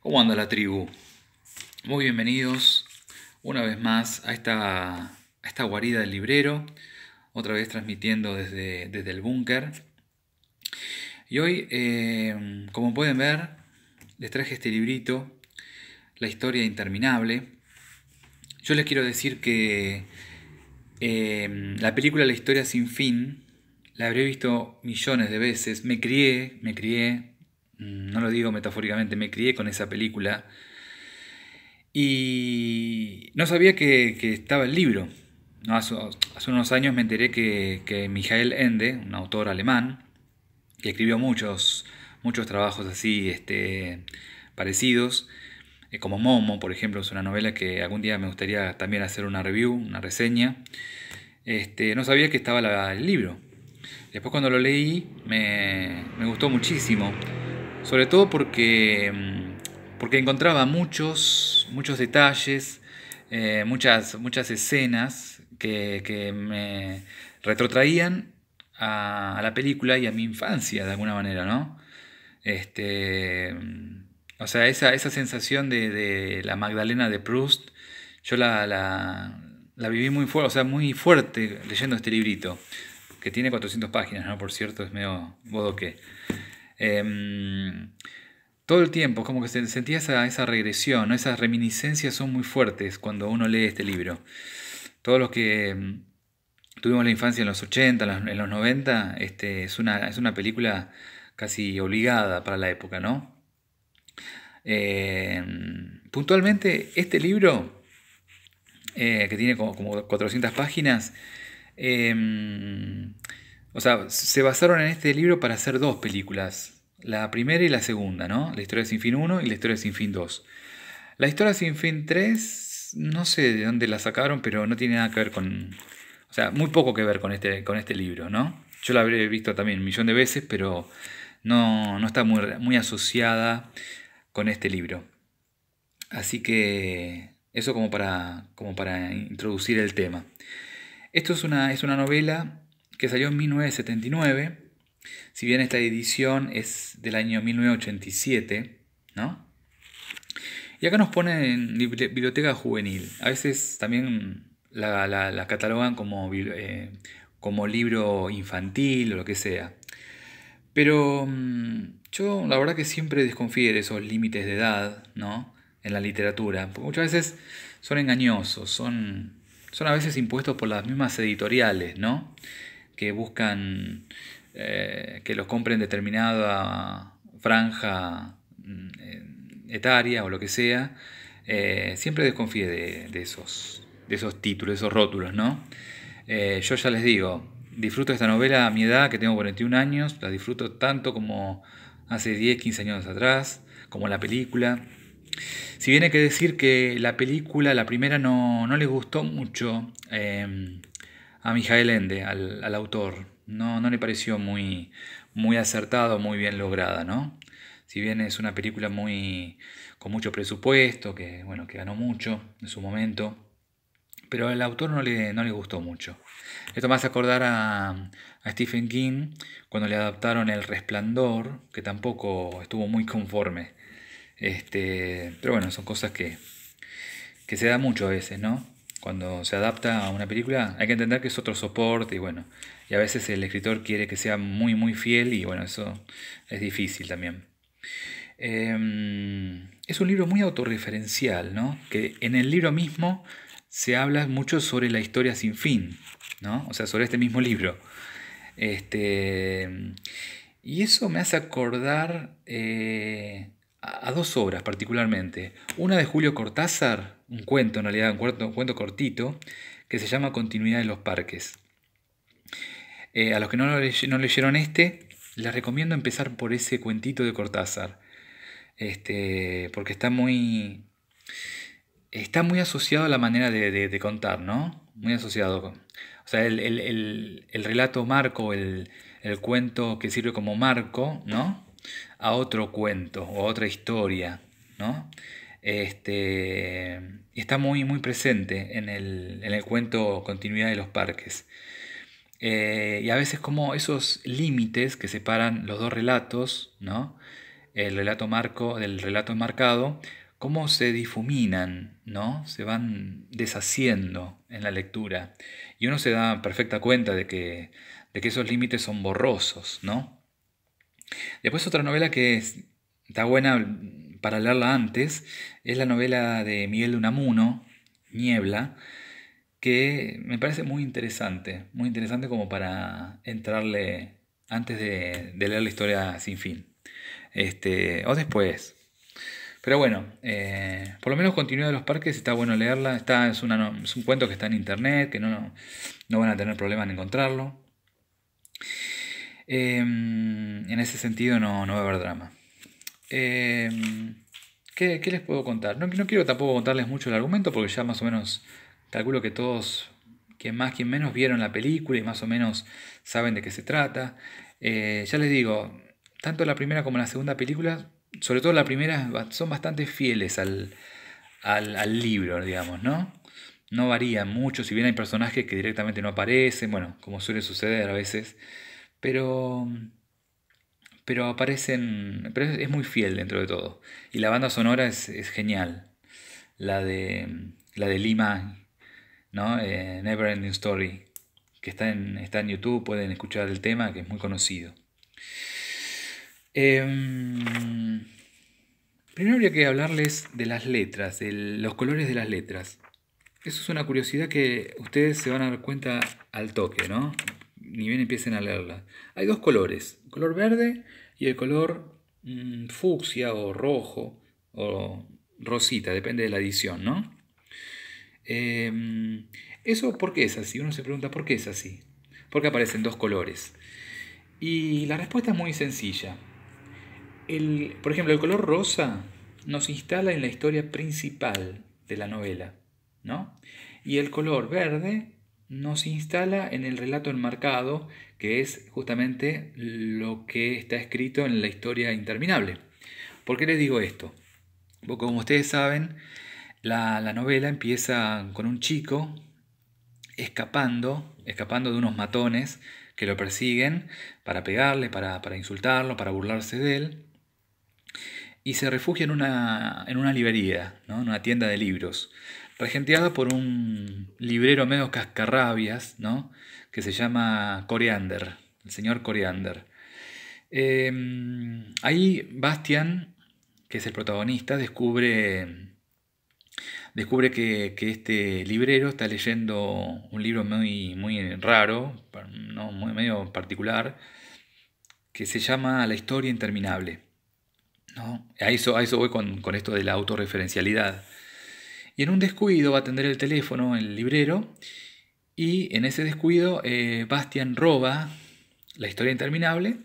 ¿Cómo anda la tribu? Muy bienvenidos una vez más a esta, guarida del librero, otra vez transmitiendo desde, desde el búnker. Y hoy, eh, como pueden ver, les traje este librito, La historia interminable. Yo les quiero decir que eh, la película La historia sin fin la habré visto millones de veces. Me crié, me crié Mm, no lo digo metafóricamente, me crié con esa película y no sabía que, estaba el libro. hace, unos años me enteré que, que Michael Ende, un autor alemán, que escribió muchos, muchos trabajos así este, parecidos, eh, como Momo, por ejemplo, es una novela que algún día me gustaría también hacer una review, una reseña. Este, no sabía que estaba el libro. Después cuando lo leí me, me gustó muchísimo sobre todo porque, mm, porque encontraba muchos, muchos detalles, eh, muchas, muchas escenas que, me retrotraían a, la película y a mi infancia de alguna manera, ¿no? Este, mm, o sea, esa, sensación de, la Magdalena de Proust, yo la, viví muy fuerte, o sea, muy fuerte leyendo este librito, que tiene 400 páginas, ¿no? Por cierto, es medio bodoque. Em, todo el tiempo, como que sentía esa, regresión, esas reminiscencias son muy fuertes cuando uno lee este libro. Todos los que em, tuvimos la infancia en los 80, en los 90, este, es, una, es una película casi obligada para la época, ¿no? Em, puntualmente, este libro, eh, que tiene como, como 400 páginas, o sea, se basaron en este libro para hacer dos películas. La primera y la segunda, ¿no? La historia sin fin 1 y la historia sin fin 2. La historia sin fin 3, no sé de dónde la sacaron, pero no tiene nada que ver con... O sea, muy poco que ver con este, con este libro, ¿no? Yo la habré visto también un millón de veces, pero no, está muy, muy asociada con este libro. Así que eso como para, como para introducir el tema. Esto es una, es una novela que salió en 1979, si bien esta edición es del año 1987, ¿no? Y acá nos pone en biblioteca juvenil. A veces también la, catalogan como, eh, como libro infantil o lo que sea. Pero mm, yo la verdad que siempre desconfío de esos límites de edad, ¿no? En la literatura. Porque muchas veces son engañosos, son, son a veces impuestos por las mismas editoriales, ¿no? que buscan eh, que los compren determinada franja mm, etaria o lo que sea, eh, siempre desconfíe de, esos, de esos títulos, de esos rótulos, ¿no? Eh, yo ya les digo, disfruto esta novela a mi edad, que tengo 41 años, la disfruto tanto como hace 10, 15 años atrás, como la película. Si bien hay que decir que la película, la primera, no, les gustó mucho, a Mijael Ende, al, autor. No, no le pareció muy, muy acertado, muy bien lograda, ¿no? Si bien es una película muy con mucho presupuesto, que bueno, que ganó mucho en su momento, pero al autor no le, no le gustó mucho. Esto me hace acordar a, a, Stephen King cuando le adaptaron El Resplandor, que tampoco estuvo muy conforme. Este, pero bueno, son cosas que, que se da mucho a veces, ¿no? cuando se adapta a una película, hay que entender que es otro soporte y bueno, y a veces el escritor quiere que sea muy muy fiel y bueno, eso es difícil también. Em, es un libro muy autorreferencial, ¿no? Que en el libro mismo se habla mucho sobre la historia sin fin, ¿no? O sea, sobre este mismo libro. Este, y eso me hace acordar... Eh, a dos obras particularmente. Una de Julio Cortázar, un cuento en realidad, un cuento, cuento cortito, que se llama Continuidad en los parques. Eh, a los que no, leyeron este, les recomiendo empezar por ese cuentito de Cortázar, este, porque está muy, está muy asociado a la manera de, contar, ¿no? Muy asociado. o sea, el, el relato marco, el, cuento que sirve como marco, ¿no? a otro cuento o a otra historia, ¿no? Este, está muy, muy presente en el, cuento Continuidad de los Parques. Eh, y a veces como esos límites que separan los dos relatos, ¿no? El relato marco del relato enmarcado, cómo se difuminan, ¿no? Se van deshaciendo en la lectura. Y uno se da perfecta cuenta de que esos límites son borrosos, ¿no? Después otra novela que está buena para leerla antes es la novela de Miguel de Unamuno, Niebla, que me parece muy interesante, muy interesante como para entrarle antes de, leer la historia sin fin. Este, o después. Pero bueno, eh, por lo menos Continuidad de los Parques está bueno leerla. Está, es, un cuento que está en internet, que no, no van a tener problema en encontrarlo. Em, en ese sentido no, no va a haber drama. Em, ¿qué, ¿qué, les puedo contar? No, no quiero tampoco contarles mucho el argumento porque ya más o menos calculo que todos, quien más, quien menos, vieron la película y más o menos saben de qué se trata. Eh, ya les digo, tanto la primera como la segunda película, sobre todo la primera, son bastante fieles al, al, al libro, digamos, ¿no? No varían mucho, si bien hay personajes que directamente no aparecen, bueno, como suele suceder a veces. Pero, pero aparecen. Pero es, muy fiel dentro de todo. Y la banda sonora es, genial. La de, la de Lima, ¿no? Eh, Never Ending Story, que está en, está en YouTube, pueden escuchar el tema, que es muy conocido. Em, primero habría que hablarles de las letras, de los colores de las letras. Eso es una curiosidad que ustedes se van a dar cuenta al toque, ¿no? ni bien empiecen a leerla. Hay dos colores, el color verde y el color mm, fucsia o rojo o rosita, depende de la edición, ¿no? Em, ¿Eso por qué es así? Uno se pregunta, ¿por qué es así? Porque aparecen dos colores? Y la respuesta es muy sencilla. El, por ejemplo, el color rosa nos instala en la historia principal de la novela, ¿no? Y el color verde nos instala en el relato enmarcado, que es justamente lo que está escrito en la historia interminable. ¿Por qué les digo esto? Porque como ustedes saben, la, novela empieza con un chico escapando, escapando de unos matones que lo persiguen para pegarle, para, insultarlo, para burlarse de él y se refugia en una, en una librería, ¿no? en una tienda de libros. Regenteado por un librero medio cascarrabias, ¿no? Que se llama Coriander, el señor Coriander. Em, ahí Bastian, que es el protagonista, descubre, descubre que, este librero está leyendo un libro muy, muy raro, ¿no? muy, medio particular, que se llama La historia interminable. ¿no? A, eso, voy con esto de la autorreferencialidad. Y en un descuido va a atender el teléfono el librero y en ese descuido eh, Bastian roba la historia interminable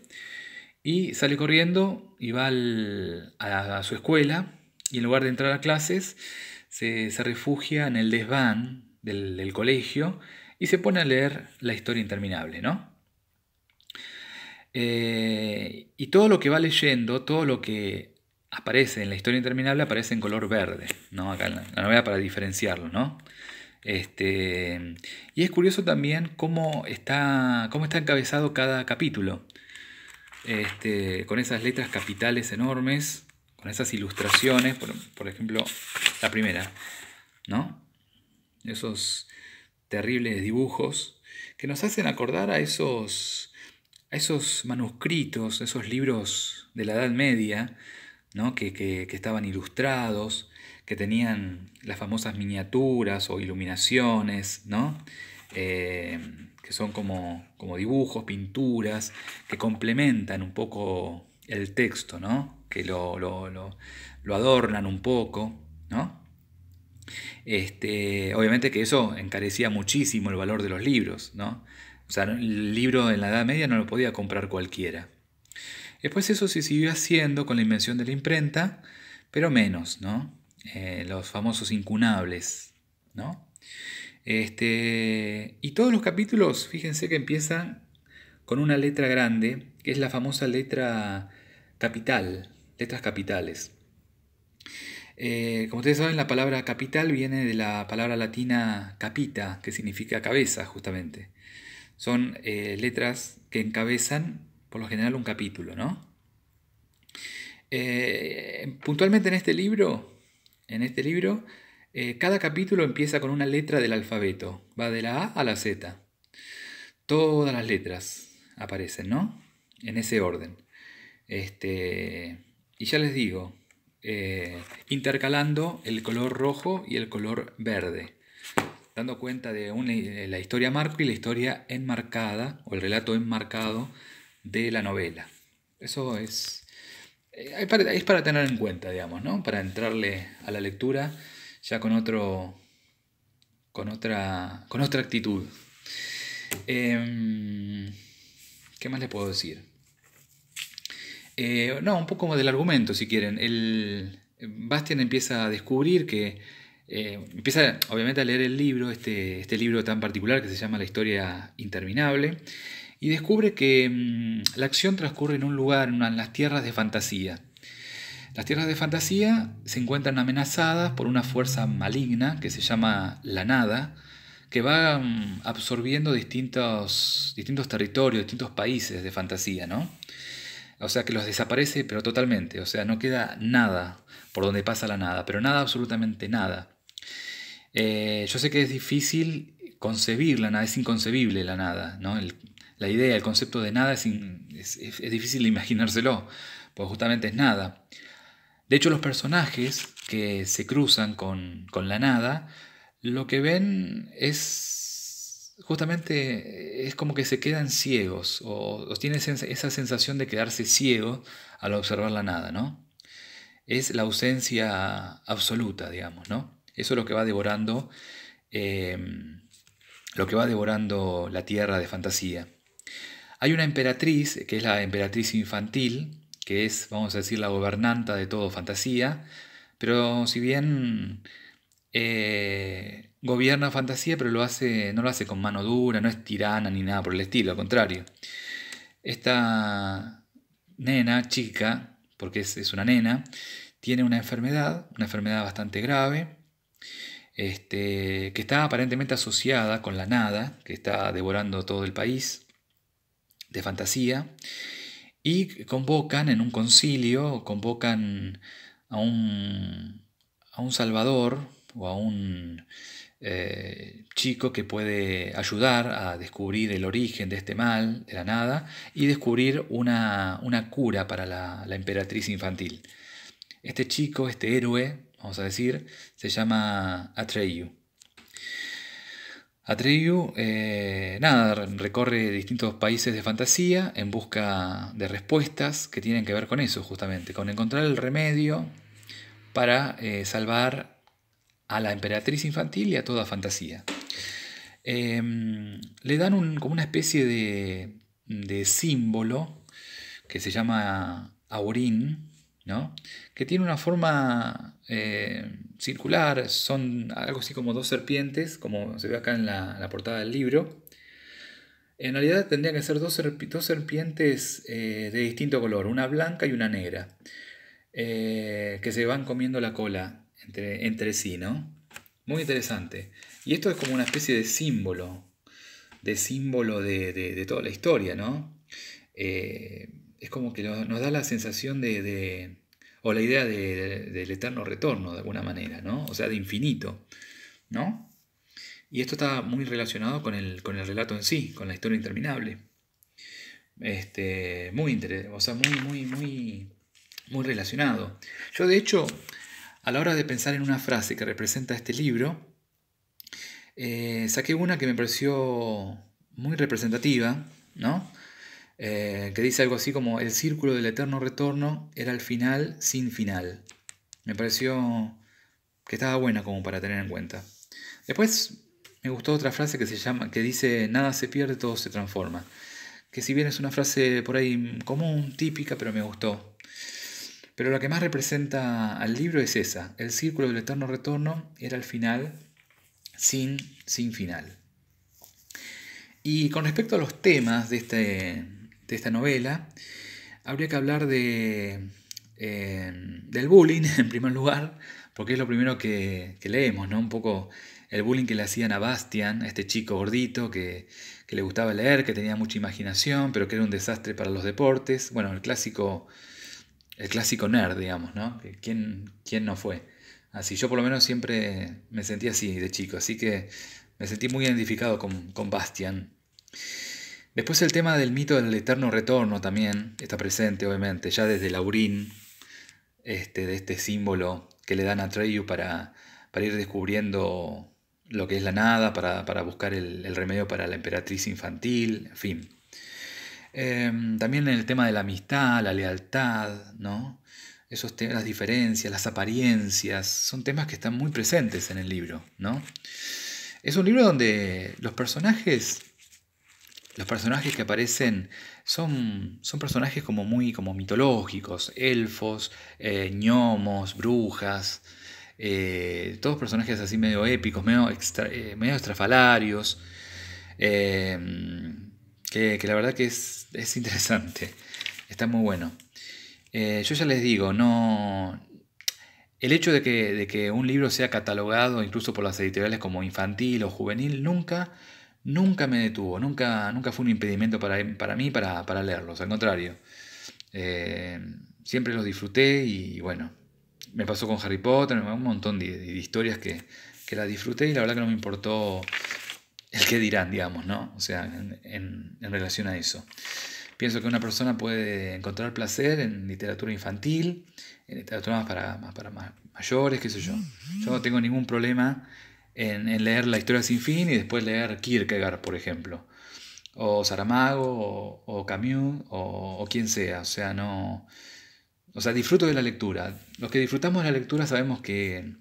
y sale corriendo y va a, su escuela y en lugar de entrar a clases se, refugia en el desván del, colegio y se pone a leer la historia interminable, eh, y todo lo que va leyendo, todo lo que aparece en la historia interminable, aparece en color verde, ¿no? Acá en la, novela para diferenciarlo, ¿no? Este, y es curioso también cómo está, cómo está encabezado cada capítulo, este, con esas letras capitales enormes, con esas ilustraciones, por, ejemplo, la primera, ¿no? Esos terribles dibujos que nos hacen acordar a esos, a esos manuscritos, esos libros de la Edad Media, que, estaban ilustrados, que tenían las famosas miniaturas o iluminaciones, eh, que son como, dibujos, pinturas, que complementan un poco el texto, que lo, adornan un poco. Este, obviamente que eso encarecía muchísimo el valor de los libros. O sea, el libro en la Edad Media no lo podía comprar cualquiera. Después pues eso se siguió haciendo con la invención de la imprenta, pero menos, ¿no? Eh, los famosos incunables, ¿no? Este, y todos los capítulos, fíjense que empiezan con una letra grande, que es la famosa letra capital, letras capitales. Eh, como ustedes saben, la palabra capital viene de la palabra latina capita, que significa cabeza, justamente. Son eh, letras que encabezan por lo general un capítulo, ¿no? Eh, puntualmente en este libro, en este libro, eh, cada capítulo empieza con una letra del alfabeto, va de la A a la Z. Todas las letras aparecen, ¿no? En ese orden. Este, y ya les digo, eh, intercalando el color rojo y el color verde, dando cuenta de la historia marco y la historia enmarcada, o el relato enmarcado de la novela. Eso es, eh, es para, tener en cuenta, digamos, ¿no? Para entrarle a la lectura ya con otro, con otra, con otra actitud. Em, ¿Qué más le puedo decir? Eh, no, un poco del argumento, si quieren. El, Bastian empieza a descubrir que. Eh, empieza, obviamente, a leer el libro, este, este libro tan particular que se llama La historia interminable, y descubre que mm, la acción transcurre en un lugar, en, las tierras de fantasía. Las tierras de fantasía se encuentran amenazadas por una fuerza maligna que se llama la nada, que va mm, absorbiendo distintos, distintos territorios, distintos países de fantasía, ¿no? O sea que los desaparece, pero totalmente. O sea, no queda nada por donde pasa la nada, pero nada, absolutamente nada. Eh, yo sé que es difícil concebir la nada, es inconcebible la nada, ¿no? la idea, el concepto de nada es, es, difícil imaginárselo, pues justamente es nada. De hecho, los personajes que se cruzan con, la nada, lo que ven es justamente, es como que se quedan ciegos o, tienen esa sensación de quedarse ciego al observar la nada, ¿no? Es la ausencia absoluta, digamos, ¿no? Eso es lo que va devorando, eh, lo que va devorando la tierra de fantasía. Hay una emperatriz, que es la emperatriz infantil, que es, vamos a decir, la gobernanta de todo fantasía, pero si bien eh, gobierna fantasía, pero lo hace, no lo hace con mano dura, no es tirana ni nada por el estilo, al contrario. Esta nena, chica, porque es, una nena, tiene una enfermedad, una enfermedad bastante grave, este, que está aparentemente asociada con la nada, que está devorando todo el país de fantasía y convocan en un concilio, convocan a un, a un salvador o a un eh, chico que puede ayudar a descubrir el origen de este mal, de la nada, y descubrir una, cura para la, la, emperatriz infantil. Este chico, este héroe, vamos a decir, se llama Atreyu. Atreyu, eh, nada, recorre distintos países de fantasía en busca de respuestas que tienen que ver con eso, justamente, con encontrar el remedio para eh, salvar a la emperatriz infantil y a toda fantasía. Em, le dan como una especie de, símbolo que se llama Aurín, ¿no? que tiene una forma eh, circular, son algo así como dos serpientes, como se ve acá en la, portada del libro. En realidad tendrían que ser dos, serpientes eh, de distinto color, una blanca y una negra, eh, que se van comiendo la cola entre, entre sí, ¿no? Muy interesante. Y esto es como una especie de símbolo, de símbolo de, toda la historia, ¿no? Eh, es como que nos, da la sensación de o la idea del eterno retorno, de alguna manera, ¿no? O sea, de infinito, ¿no? Y esto está muy relacionado con el, con el relato en sí, con la historia interminable. Este, muy interesante, o sea, muy, muy, muy, muy relacionado. Yo, de hecho, a la hora de pensar en una frase que representa este libro, eh, saqué una que me pareció muy representativa, ¿no? Eh, que dice algo así como el círculo del eterno retorno era el final sin final. Me pareció que estaba buena como para tener en cuenta. Después me gustó otra frase que se llama que dice nada se pierde, todo se transforma. Que si bien es una frase por ahí común, típica, pero me gustó. Pero la que más representa al libro es esa, el círculo del eterno retorno era el final sin sin final. Y con respecto a los temas de este de esta novela, habría que hablar de, eh, del bullying en primer lugar, porque es lo primero que, leemos, ¿no? Un poco el bullying que le hacían a Bastian, a este chico gordito que, le gustaba leer, que tenía mucha imaginación, pero que era un desastre para los deportes. Bueno, el clásico, el clásico nerd, digamos, ¿no? ¿Quién, quién no fue? Así, yo por lo menos siempre me sentí así de chico, así que me sentí muy identificado con, con Bastian. Después el tema del mito del eterno retorno también está presente, obviamente, ya desde Laurín, este, de este símbolo que le dan a Treyu para, ir descubriendo lo que es la nada, para, buscar el, remedio para la emperatriz infantil, en fin. Em, también el tema de la amistad, la lealtad, ¿no? Esos las diferencias, las apariencias, son temas que están muy presentes en el libro, ¿no? Es un libro donde los personajes los personajes que aparecen son, son personajes como muy como mitológicos, elfos, eh, gnomos, brujas, eh, todos personajes así medio épicos, medio, eh, estrafalarios, que, la verdad que es, es interesante, está muy bueno. yo ya les digo, no, el hecho de que, de que un libro sea catalogado incluso por las editoriales como infantil o juvenil nunca nunca me detuvo, nunca, nunca fue un impedimento para, mí para, leerlos, al contrario. Eh, siempre los disfruté y bueno, me pasó con Harry Potter, un montón de, historias que, que las disfruté y la verdad que no me importó el qué dirán, digamos, ¿no? O sea, en, relación a eso. Pienso que una persona puede encontrar placer en literatura infantil, en literatura para, más para mayores, qué sé yo. Yo no tengo ningún problema en, leer La historia sin fin y después leer Kierkegaard, por ejemplo, o Saramago, o, o Camus, o, quien sea. O sea, no. O sea, disfruto de la lectura. Los que disfrutamos de la lectura sabemos que,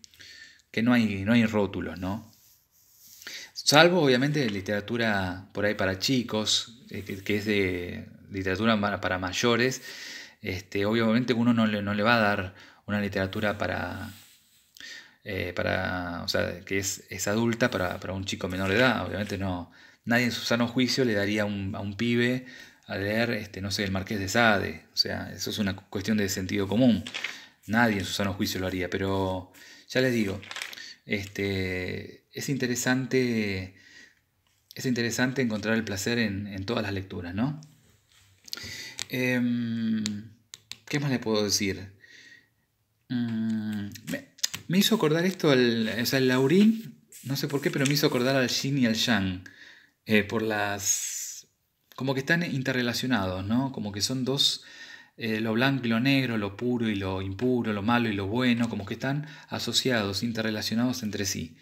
no, hay, no hay rótulos, ¿no? Salvo, obviamente, literatura por ahí para chicos, eh, que es de literatura para mayores. Este, obviamente uno no le va a dar una literatura para, eh, para, o sea, que es, adulta para, un chico menor de edad. Obviamente no, nadie en su sano juicio le daría a un pibe a leer, este, no sé, el Marqués de Sade. O sea, eso es una cuestión de sentido común. Nadie en su sano juicio lo haría, pero ya les digo, este, es interesante... Es interesante encontrar el placer en, todas las lecturas, ¿no? Em, ¿Qué más le puedo decir? Mm, me hizo acordar esto al. O sea, el Laurín, no sé por qué, pero me hizo acordar al Yin y al Yang. Eh, por las. Como que están interrelacionados, ¿no? Como que son dos. Eh, lo blanco y lo negro, lo puro y lo impuro, lo malo y lo bueno, como que están asociados, interrelacionados entre sí.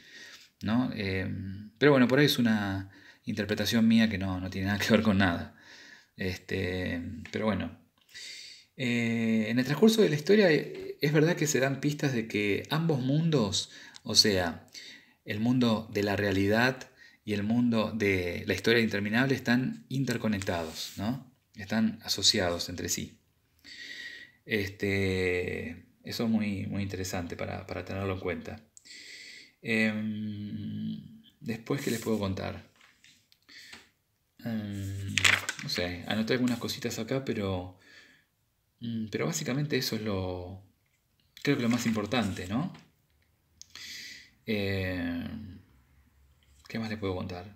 ¿no? Eh, pero bueno, por ahí es una interpretación mía que no, no tiene nada que ver con nada. Este, pero bueno, en el transcurso de la historia es verdad que se dan pistas de que ambos mundos, o sea, el mundo de la realidad y el mundo de la historia interminable están interconectados, ¿no? Están asociados entre sí. Este, eso es muy, muy interesante para, tenerlo en cuenta. Em, después, ¿qué les puedo contar? Em, no sé, anoté algunas cositas acá, pero, mm, pero básicamente eso es lo, creo que lo más importante, ¿no? Eh, ¿Qué más le puedo contar?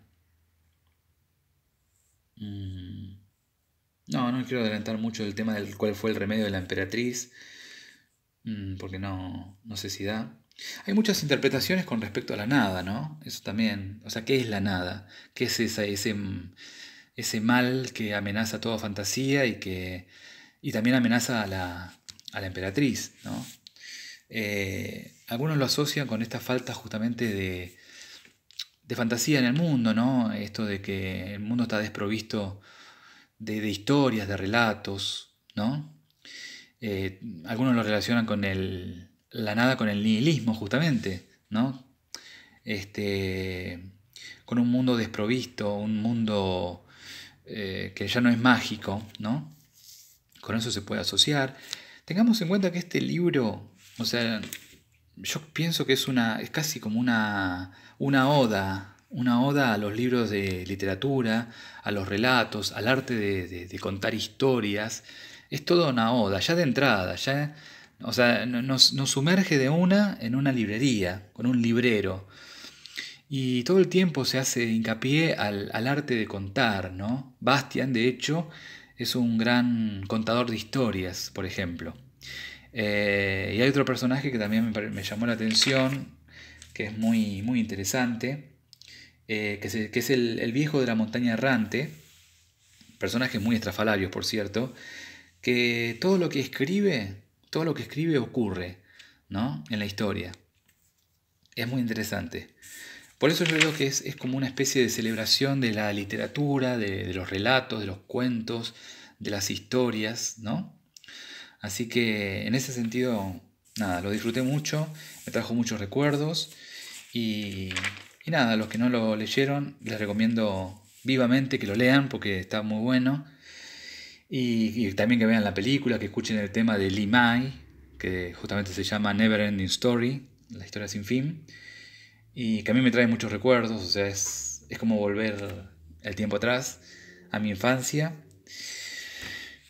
Mm, no, no quiero adelantar mucho el tema del cuál fue el remedio de la emperatriz, mm, porque no, no sé si da. Hay muchas interpretaciones con respecto a la nada, ¿no? Eso también. O sea, ¿qué es la nada? ¿Qué es ese, ese mal que amenaza toda fantasía y que y también amenaza a la, a la emperatriz, ¿no? Eh, algunos lo asocian con esta falta justamente de, fantasía en el mundo, ¿no? Esto de que el mundo está desprovisto de, historias, de relatos, ¿no? Eh, algunos lo relacionan con el, la nada, con el nihilismo, justamente, ¿no? Este, con un mundo desprovisto, un mundo eh, que ya no es mágico, ¿no? Con eso se puede asociar. Tengamos en cuenta que este libro o sea, yo pienso que es una. es casi como una. una oda. Una oda a los libros de literatura, a los relatos, al arte de, contar historias. Es toda una oda, ya de entrada, ya. O sea, nos, sumerge de una en una librería, con un librero. Y todo el tiempo se hace hincapié al, al, arte de contar, ¿no? Bastian, de hecho, es un gran contador de historias, por ejemplo. Eh, y hay otro personaje que también me, llamó la atención, que es muy, muy interesante, eh, que, es, el, viejo de la montaña errante, personaje muy estrafalarios, por cierto, que todo lo que escribe, todo lo que escribe ocurre, ¿no? En la historia. Es muy interesante. Por eso yo creo que es, como una especie de celebración de la literatura, de, de los relatos, de los cuentos, de las historias, ¿no? Así que en ese sentido, nada, lo disfruté mucho, me trajo muchos recuerdos y, nada, a los que no lo leyeron, les recomiendo vivamente que lo lean porque está muy bueno. Y, también que vean la película, que escuchen el tema de Mai. que justamente se llama Never Ending Story, la historia sin fin. Y que a mí me trae muchos recuerdos, o sea, es, es como volver el tiempo atrás a mi infancia.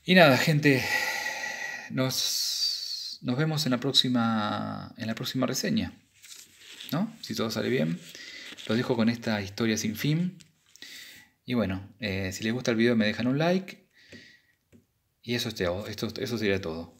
Y nada, gente, nos, vemos en la, próxima, en la próxima reseña. ¿no? Si todo sale bien. Lo dejo con esta historia sin fin. Y bueno, eh, si les gusta el video me dejan un like. Y eso, es esto, eso sería todo.